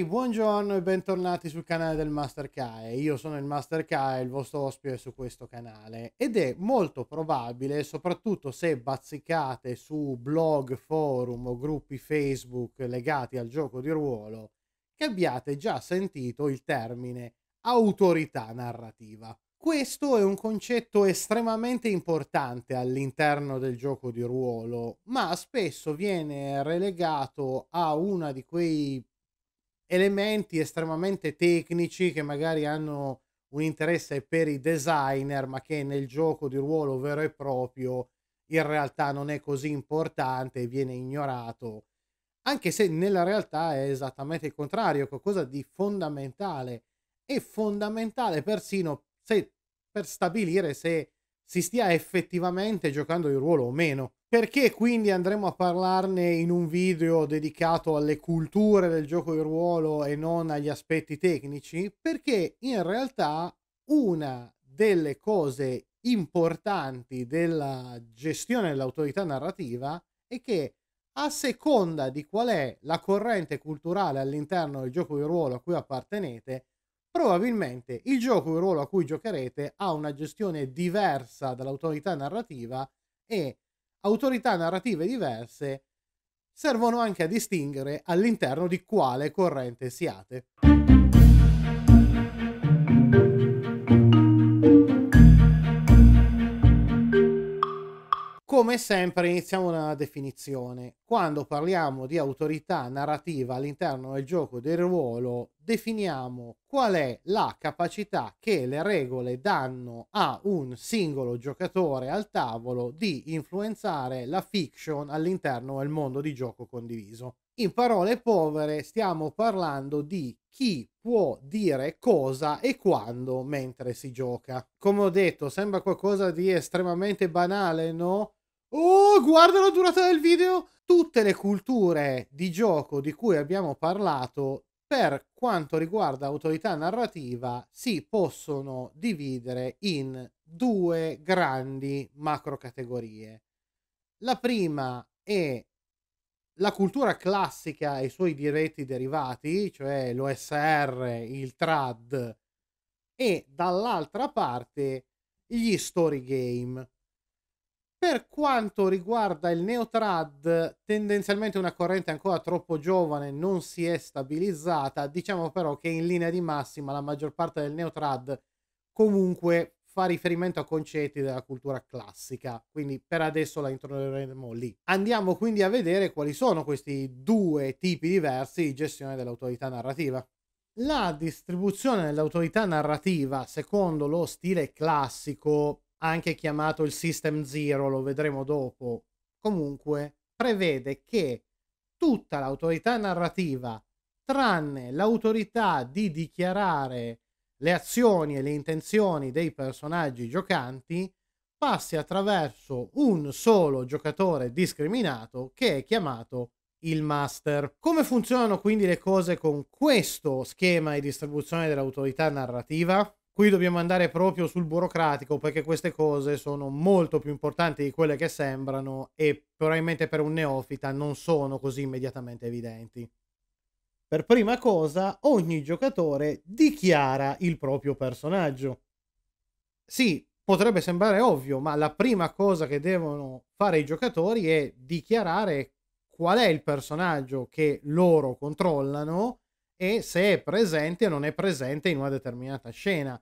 cari, buongiorno e bentornati sul canale del Master Kae. Io sono il Master Kae, il vostro ospite su questo canale ed è molto probabile, soprattutto se bazzicate su blog, forum o gruppi Facebook legati al gioco di ruolo, che abbiate già sentito il termine autorità narrativa. Questo è un concetto estremamente importante all'interno del gioco di ruolo, ma spesso viene relegato a una di quei elementi estremamente tecnici che magari hanno un interesse per i designer, ma che nel gioco di ruolo vero e proprio in realtà non è così importante e viene ignorato. Anche se nella realtà è esattamente il contrario, qualcosa di fondamentale. È fondamentale persino se, per stabilire se si stia effettivamente giocando il ruolo o meno. Perché quindi andremo a parlarne in un video dedicato alle culture del gioco di ruolo e non agli aspetti tecnici? Perché in realtà una delle cose importanti della gestione dell'autorità narrativa è che a seconda di qual è la corrente culturale all'interno del gioco di ruolo a cui appartenete, probabilmente il gioco di ruolo a cui giocherete ha una gestione diversa dall'autorità narrativa e autorità narrative diverse servono anche a distinguere all'interno di quale corrente siate. Come sempre iniziamo da una definizione. Quando parliamo di autorità narrativa all'interno del gioco del ruolo, definiamo qual è la capacità che le regole danno a un singolo giocatore al tavolo di influenzare la fiction all'interno del mondo di gioco condiviso. In parole povere stiamo parlando di chi può dire cosa e quando mentre si gioca. Come ho detto, sembra qualcosa di estremamente banale, no? Oh, guarda la durata del video! Tutte le culture di gioco di cui abbiamo parlato, per quanto riguarda autorità narrativa, si possono dividere in due grandi macro categorie. La prima è la cultura classica e i suoi diretti derivati, cioè l'OSR, il TRAD, e dall'altra parte gli story game, per quanto riguarda il Neotrad, tendenzialmente una corrente ancora troppo giovane non si è stabilizzata, diciamo però che in linea di massima la maggior parte del Neotrad comunque fa riferimento a concetti della cultura classica, quindi per adesso la introdurremo lì. Andiamo quindi a vedere quali sono questi due tipi diversi di gestione dell'autorità narrativa. La distribuzione dell'autorità narrativa, secondo lo stile classico, anche chiamato il System Zero, lo vedremo dopo, comunque prevede che tutta l'autorità narrativa, tranne l'autorità di dichiarare le azioni e le intenzioni dei personaggi giocanti, passi attraverso un solo giocatore discriminato che è chiamato il master. Come funzionano quindi le cose con questo schema di distribuzione dell'autorità narrativa? Qui dobbiamo andare proprio sul burocratico perché queste cose sono molto più importanti di quelle che sembrano e probabilmente per un neofita non sono così immediatamente evidenti. Per prima cosa, ogni giocatore dichiara il proprio personaggio. Sì, potrebbe sembrare ovvio, ma la prima cosa che devono fare i giocatori è dichiarare qual è il personaggio che loro controllano e se è presente o non è presente in una determinata scena.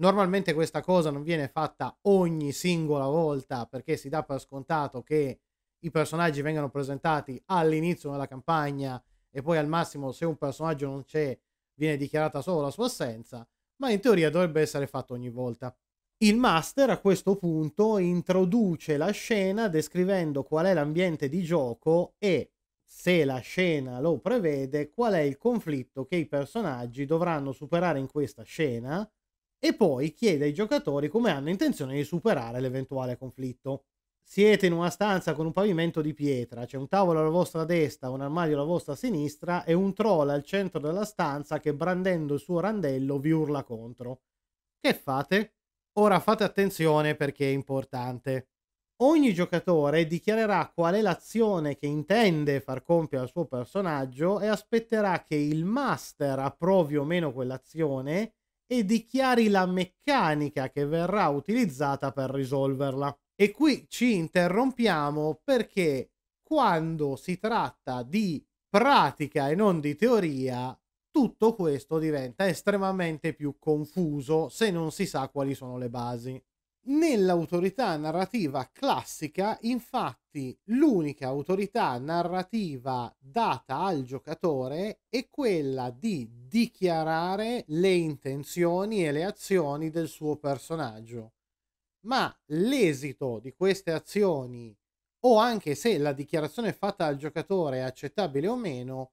Normalmente questa cosa non viene fatta ogni singola volta perché si dà per scontato che i personaggi vengano presentati all'inizio della campagna e poi al massimo se un personaggio non c'è viene dichiarata solo la sua assenza, ma in teoria dovrebbe essere fatto ogni volta. Il master a questo punto introduce la scena descrivendo qual è l'ambiente di gioco e, se la scena lo prevede, qual è il conflitto che i personaggi dovranno superare in questa scena e poi chiede ai giocatori come hanno intenzione di superare l'eventuale conflitto. Siete in una stanza con un pavimento di pietra, c'è un tavolo alla vostra destra, un armadio alla vostra sinistra e un troll al centro della stanza che brandendo il suo randello vi urla contro. Che fate? Ora fate attenzione perché è importante. Ogni giocatore dichiarerà qual è l'azione che intende far compiere al suo personaggio e aspetterà che il master approvi o meno quell'azione e dichiari la meccanica che verrà utilizzata per risolverla. E qui ci interrompiamo perché quando si tratta di pratica e non di teoria, tutto questo diventa estremamente più confuso se non si sa quali sono le basi. Nell'autorità narrativa classica, infatti, l'unica autorità narrativa data al giocatore è quella di dichiarare le intenzioni e le azioni del suo personaggio. Ma l'esito di queste azioni, o anche se la dichiarazione fatta dal giocatore è accettabile o meno,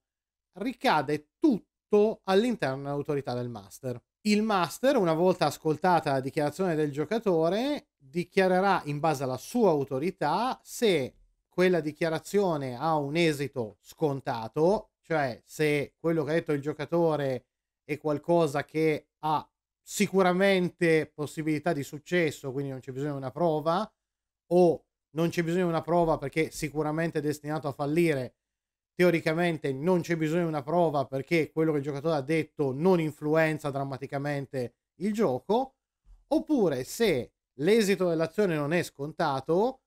ricade tutto all'interno dell'autorità del master il master, una volta ascoltata la dichiarazione del giocatore, dichiarerà in base alla sua autorità se quella dichiarazione ha un esito scontato, cioè se quello che ha detto il giocatore è qualcosa che ha sicuramente possibilità di successo, quindi non c'è bisogno di una prova, o non c'è bisogno di una prova perché sicuramente è destinato a fallire, teoricamente non c'è bisogno di una prova perché quello che il giocatore ha detto non influenza drammaticamente il gioco, oppure se l'esito dell'azione non è scontato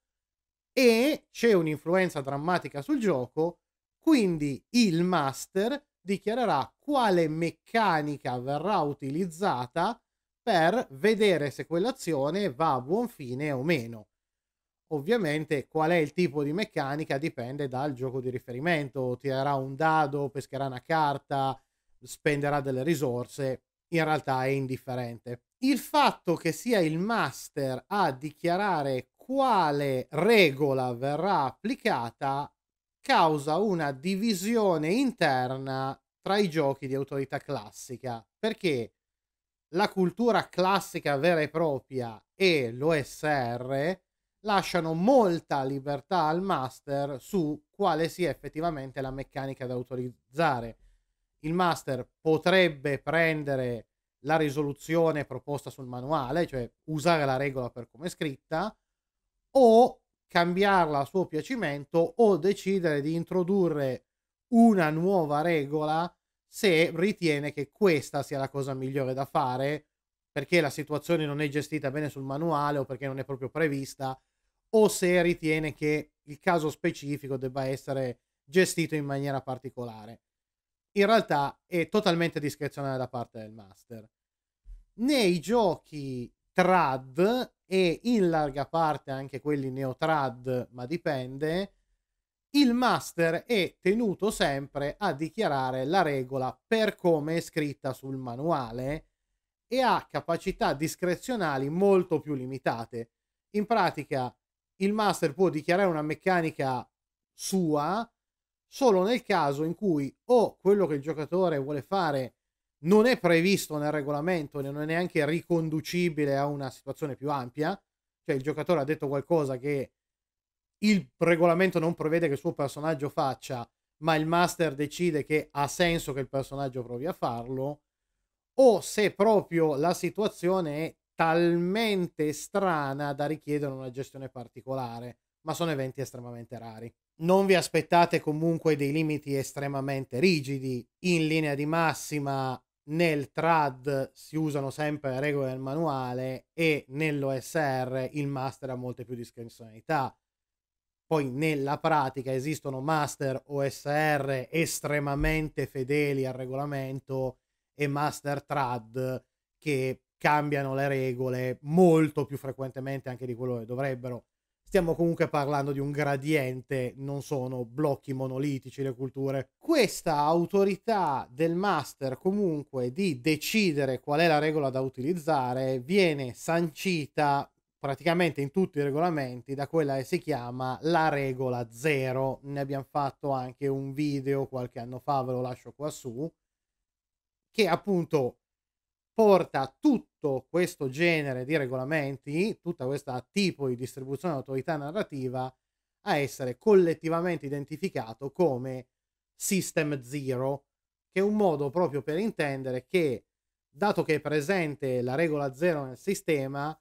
e c'è un'influenza drammatica sul gioco, quindi il master dichiarerà quale meccanica verrà utilizzata per vedere se quell'azione va a buon fine o meno. Ovviamente qual è il tipo di meccanica dipende dal gioco di riferimento, tirerà un dado, pescherà una carta, spenderà delle risorse, in realtà è indifferente. Il fatto che sia il master a dichiarare quale regola verrà applicata causa una divisione interna tra i giochi di autorità classica, perché la cultura classica vera e propria e l'OSR lasciano molta libertà al master su quale sia effettivamente la meccanica da autorizzare. Il master potrebbe prendere la risoluzione proposta sul manuale, cioè usare la regola per come è scritta, o cambiarla a suo piacimento o decidere di introdurre una nuova regola se ritiene che questa sia la cosa migliore da fare perché la situazione non è gestita bene sul manuale o perché non è proprio prevista o se ritiene che il caso specifico debba essere gestito in maniera particolare. In realtà è totalmente discrezionale da parte del master. Nei giochi trad e in larga parte anche quelli neotrad, ma dipende, il master è tenuto sempre a dichiarare la regola per come è scritta sul manuale e ha capacità discrezionali molto più limitate. In pratica, il master può dichiarare una meccanica sua solo nel caso in cui o quello che il giocatore vuole fare non è previsto nel regolamento, e non è neanche riconducibile a una situazione più ampia, cioè il giocatore ha detto qualcosa che il regolamento non prevede che il suo personaggio faccia, ma il master decide che ha senso che il personaggio provi a farlo, o se proprio la situazione è talmente strana da richiedere una gestione particolare, ma sono eventi estremamente rari. Non vi aspettate comunque dei limiti estremamente rigidi, in linea di massima nel TRAD si usano sempre le regole del manuale e nell'OSR il master ha molte più discrezionalità. Poi nella pratica esistono master OSR estremamente fedeli al regolamento e master TRAD che cambiano le regole molto più frequentemente anche di quello che dovrebbero. Stiamo comunque parlando di un gradiente, non sono blocchi monolitici le culture. Questa autorità del master comunque di decidere qual è la regola da utilizzare viene sancita praticamente in tutti i regolamenti da quella che si chiama la regola zero. Ne abbiamo fatto anche un video qualche anno fa, ve lo lascio qua su, che appunto porta tutto questo genere di regolamenti, tutta questa tipo di distribuzione di autorità narrativa a essere collettivamente identificato come System Zero, che è un modo proprio per intendere che, dato che è presente la regola zero nel sistema,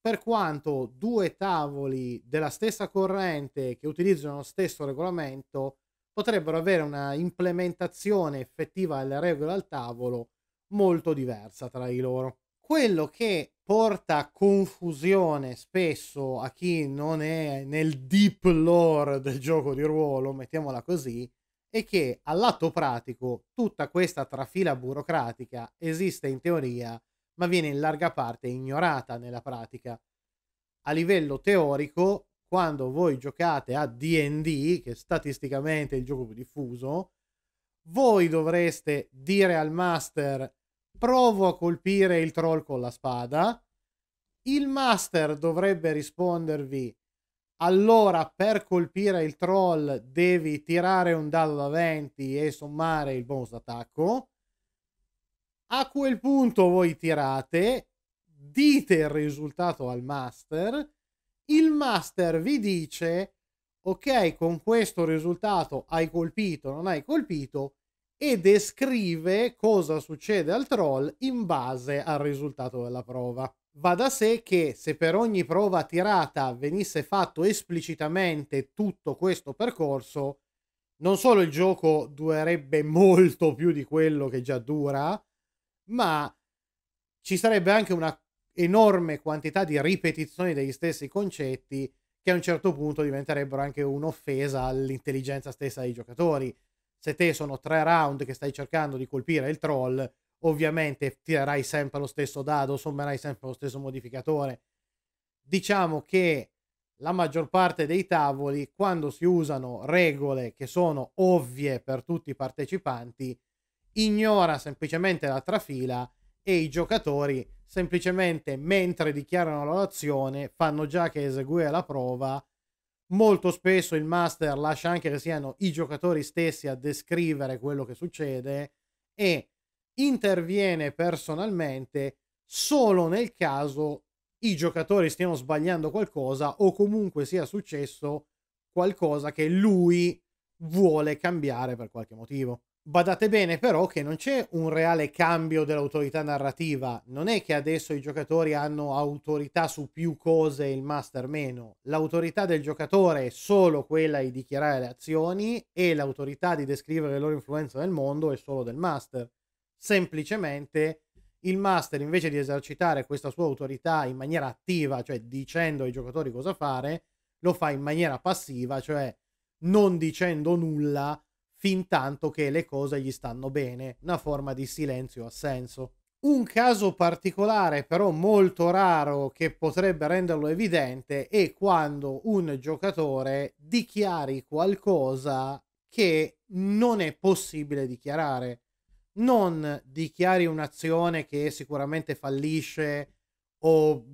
per quanto due tavoli della stessa corrente che utilizzano lo stesso regolamento potrebbero avere una implementazione effettiva delle regole al tavolo molto diversa tra di loro. Quello che porta confusione spesso a chi non è nel deep lore del gioco di ruolo, mettiamola così, è che all'atto pratico tutta questa trafila burocratica esiste in teoria, ma viene in larga parte ignorata nella pratica. A livello teorico, quando voi giocate a DD, che statisticamente è il gioco più diffuso, voi dovreste dire al master provo a colpire il troll con la spada. Il master dovrebbe rispondervi allora per colpire il troll devi tirare un dado da 20 e sommare il bonus d'attacco. A quel punto voi tirate, dite il risultato al master, il master vi dice ok con questo risultato hai colpito, non hai colpito, e descrive cosa succede al troll in base al risultato della prova. Va da sé che se per ogni prova tirata venisse fatto esplicitamente tutto questo percorso, non solo il gioco durerebbe molto più di quello che già dura, ma ci sarebbe anche una enorme quantità di ripetizioni degli stessi concetti che a un certo punto diventerebbero anche un'offesa all'intelligenza stessa dei giocatori se te sono tre round che stai cercando di colpire il troll, ovviamente tirerai sempre lo stesso dado, sommerai sempre lo stesso modificatore. Diciamo che la maggior parte dei tavoli, quando si usano regole che sono ovvie per tutti i partecipanti, ignora semplicemente la trafila e i giocatori semplicemente mentre dichiarano l'azione fanno già che eseguire la prova Molto spesso il master lascia anche che siano i giocatori stessi a descrivere quello che succede e interviene personalmente solo nel caso i giocatori stiano sbagliando qualcosa o comunque sia successo qualcosa che lui vuole cambiare per qualche motivo. Badate bene però che non c'è un reale cambio dell'autorità narrativa, non è che adesso i giocatori hanno autorità su più cose e il master meno, l'autorità del giocatore è solo quella di dichiarare le azioni e l'autorità di descrivere le loro influenze nel mondo è solo del master. Semplicemente il master invece di esercitare questa sua autorità in maniera attiva, cioè dicendo ai giocatori cosa fare, lo fa in maniera passiva, cioè non dicendo nulla fin tanto che le cose gli stanno bene, una forma di silenzio assenso. Un caso particolare, però molto raro, che potrebbe renderlo evidente è quando un giocatore dichiari qualcosa che non è possibile dichiarare. Non dichiari un'azione che sicuramente fallisce o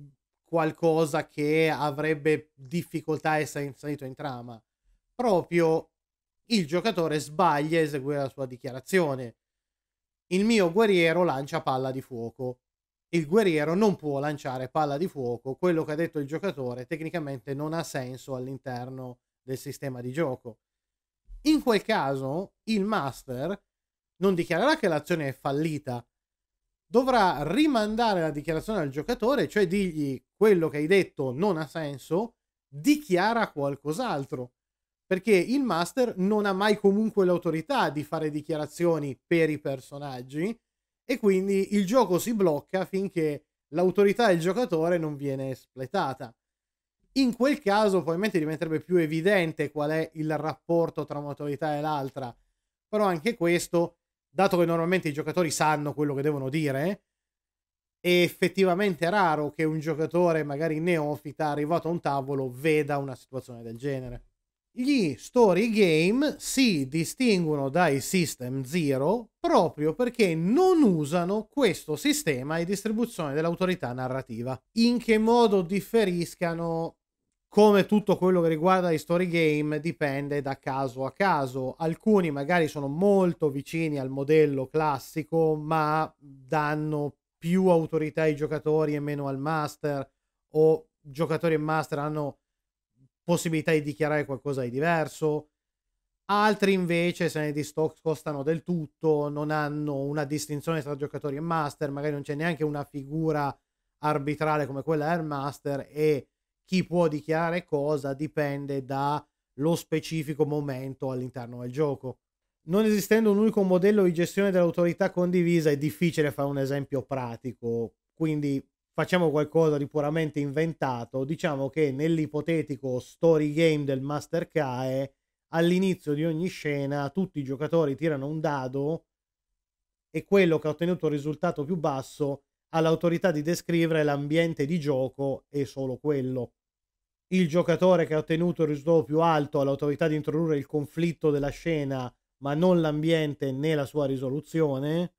qualcosa che avrebbe difficoltà a essere inserito in trama. Proprio il giocatore sbaglia a eseguire la sua dichiarazione. Il mio guerriero lancia palla di fuoco. Il guerriero non può lanciare palla di fuoco, quello che ha detto il giocatore tecnicamente non ha senso all'interno del sistema di gioco. In quel caso il master non dichiarerà che l'azione è fallita, dovrà rimandare la dichiarazione al giocatore, cioè digli quello che hai detto non ha senso, dichiara qualcos'altro perché il master non ha mai comunque l'autorità di fare dichiarazioni per i personaggi e quindi il gioco si blocca finché l'autorità del giocatore non viene espletata. In quel caso probabilmente diventerebbe più evidente qual è il rapporto tra un'autorità e l'altra, però anche questo, dato che normalmente i giocatori sanno quello che devono dire, è effettivamente raro che un giocatore, magari neofita, arrivato a un tavolo, veda una situazione del genere. Gli story game si distinguono dai System Zero proprio perché non usano questo sistema di distribuzione dell'autorità narrativa. In che modo differiscano come tutto quello che riguarda gli story game dipende da caso a caso. Alcuni magari sono molto vicini al modello classico, ma danno più autorità ai giocatori e meno al master, o giocatori e master hanno possibilità di dichiarare qualcosa di diverso. Altri invece se ne discostano del tutto, non hanno una distinzione tra giocatori e master, magari non c'è neanche una figura arbitrale come quella del master e chi può dichiarare cosa dipende dallo specifico momento all'interno del gioco. Non esistendo un unico modello di gestione dell'autorità condivisa è difficile fare un esempio pratico, quindi facciamo qualcosa di puramente inventato, diciamo che nell'ipotetico story game del Master Kae, all'inizio di ogni scena tutti i giocatori tirano un dado e quello che ha ottenuto il risultato più basso ha l'autorità di descrivere l'ambiente di gioco e solo quello. Il giocatore che ha ottenuto il risultato più alto ha l'autorità di introdurre il conflitto della scena, ma non l'ambiente né la sua risoluzione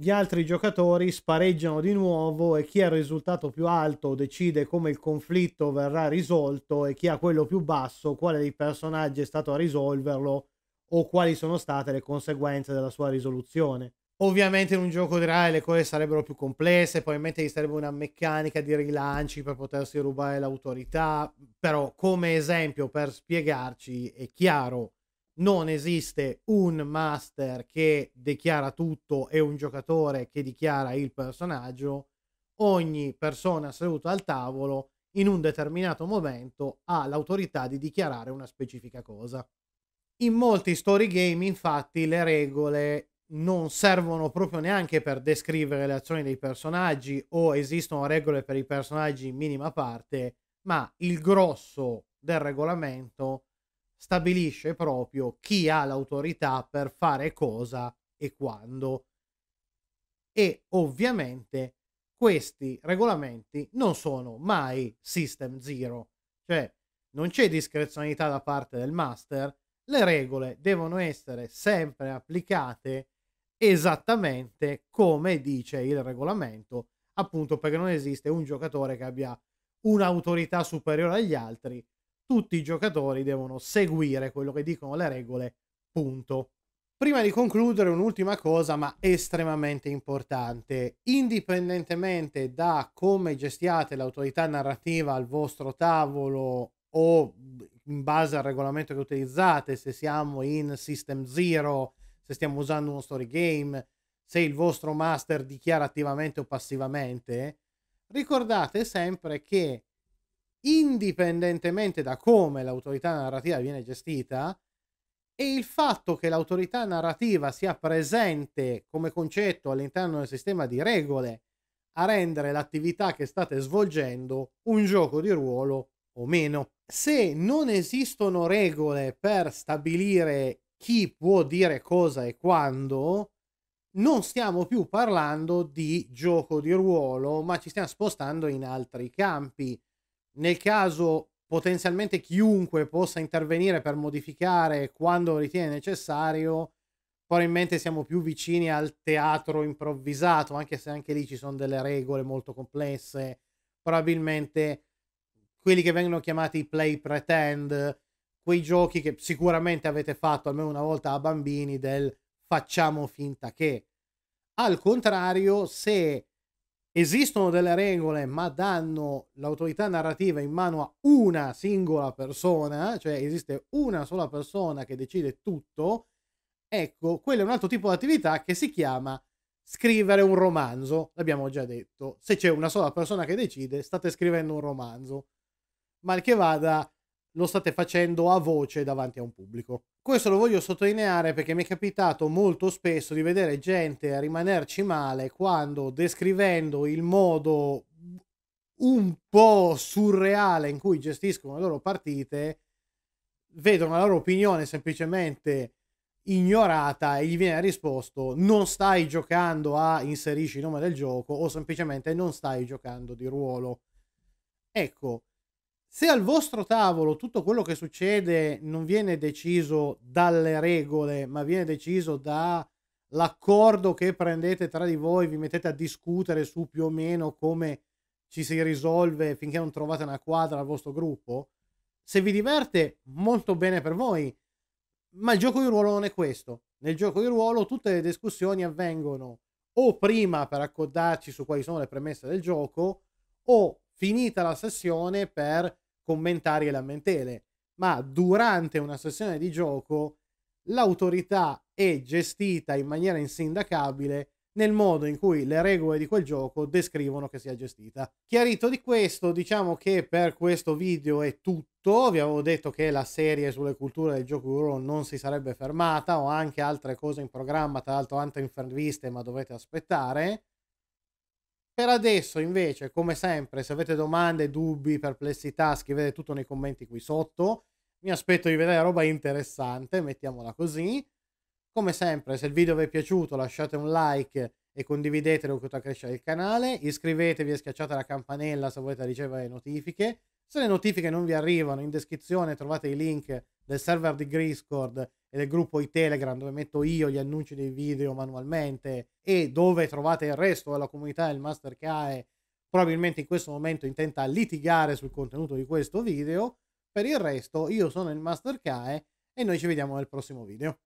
gli altri giocatori spareggiano di nuovo e chi ha il risultato più alto decide come il conflitto verrà risolto e chi ha quello più basso quale dei personaggi è stato a risolverlo o quali sono state le conseguenze della sua risoluzione. Ovviamente in un gioco di Rai le cose sarebbero più complesse, probabilmente gli sarebbe una meccanica di rilanci per potersi rubare l'autorità, però come esempio per spiegarci è chiaro non esiste un master che dichiara tutto e un giocatore che dichiara il personaggio. Ogni persona seduta al tavolo in un determinato momento ha l'autorità di dichiarare una specifica cosa. In molti story game, infatti, le regole non servono proprio neanche per descrivere le azioni dei personaggi o esistono regole per i personaggi in minima parte, ma il grosso del regolamento stabilisce proprio chi ha l'autorità per fare cosa e quando. E ovviamente questi regolamenti non sono mai system zero, cioè non c'è discrezionalità da parte del master, le regole devono essere sempre applicate esattamente come dice il regolamento, appunto perché non esiste un giocatore che abbia un'autorità superiore agli altri tutti i giocatori devono seguire quello che dicono le regole, punto. Prima di concludere un'ultima cosa ma estremamente importante, indipendentemente da come gestiate l'autorità narrativa al vostro tavolo o in base al regolamento che utilizzate, se siamo in System Zero, se stiamo usando uno story game, se il vostro master dichiara attivamente o passivamente, ricordate sempre che indipendentemente da come l'autorità narrativa viene gestita, e il fatto che l'autorità narrativa sia presente come concetto all'interno del sistema di regole a rendere l'attività che state svolgendo un gioco di ruolo o meno. Se non esistono regole per stabilire chi può dire cosa e quando, non stiamo più parlando di gioco di ruolo, ma ci stiamo spostando in altri campi nel caso potenzialmente chiunque possa intervenire per modificare quando ritiene necessario, probabilmente siamo più vicini al teatro improvvisato, anche se anche lì ci sono delle regole molto complesse, probabilmente quelli che vengono chiamati play pretend, quei giochi che sicuramente avete fatto almeno una volta a bambini del facciamo finta che. Al contrario, se esistono delle regole ma danno l'autorità narrativa in mano a una singola persona, cioè esiste una sola persona che decide tutto, ecco, quello è un altro tipo di attività che si chiama scrivere un romanzo, l'abbiamo già detto. Se c'è una sola persona che decide, state scrivendo un romanzo. Mal che vada, lo state facendo a voce davanti a un pubblico. Questo lo voglio sottolineare perché mi è capitato molto spesso di vedere gente a rimanerci male quando descrivendo il modo un po' surreale in cui gestiscono le loro partite, vedono la loro opinione semplicemente ignorata e gli viene risposto non stai giocando a inserisci il nome del gioco o semplicemente non stai giocando di ruolo. Ecco, se al vostro tavolo tutto quello che succede non viene deciso dalle regole, ma viene deciso dall'accordo che prendete tra di voi, vi mettete a discutere su più o meno come ci si risolve finché non trovate una quadra al vostro gruppo, se vi diverte molto bene per voi, ma il gioco di ruolo non è questo. Nel gioco di ruolo tutte le discussioni avvengono o prima per accordarci su quali sono le premesse del gioco o finita la sessione per commentari e lamentele, ma durante una sessione di gioco l'autorità è gestita in maniera insindacabile nel modo in cui le regole di quel gioco descrivono che sia gestita. Chiarito di questo, diciamo che per questo video è tutto. Vi avevo detto che la serie sulle culture del gioco euro non si sarebbe fermata, ho anche altre cose in programma, tra l'altro altre interviste, ma dovete aspettare. Per adesso invece, come sempre, se avete domande, dubbi, perplessità, scrivete tutto nei commenti qui sotto. Mi aspetto di vedere roba interessante, mettiamola così. Come sempre, se il video vi è piaciuto lasciate un like e condividetelo per crescere il canale, iscrivetevi e schiacciate la campanella se volete ricevere notifiche. Se le notifiche non vi arrivano, in descrizione trovate i link del server di Griscord e del gruppo di Telegram dove metto io gli annunci dei video manualmente e dove trovate il resto della comunità del Master KAE probabilmente in questo momento intenta litigare sul contenuto di questo video. Per il resto io sono il Master KAE e noi ci vediamo nel prossimo video.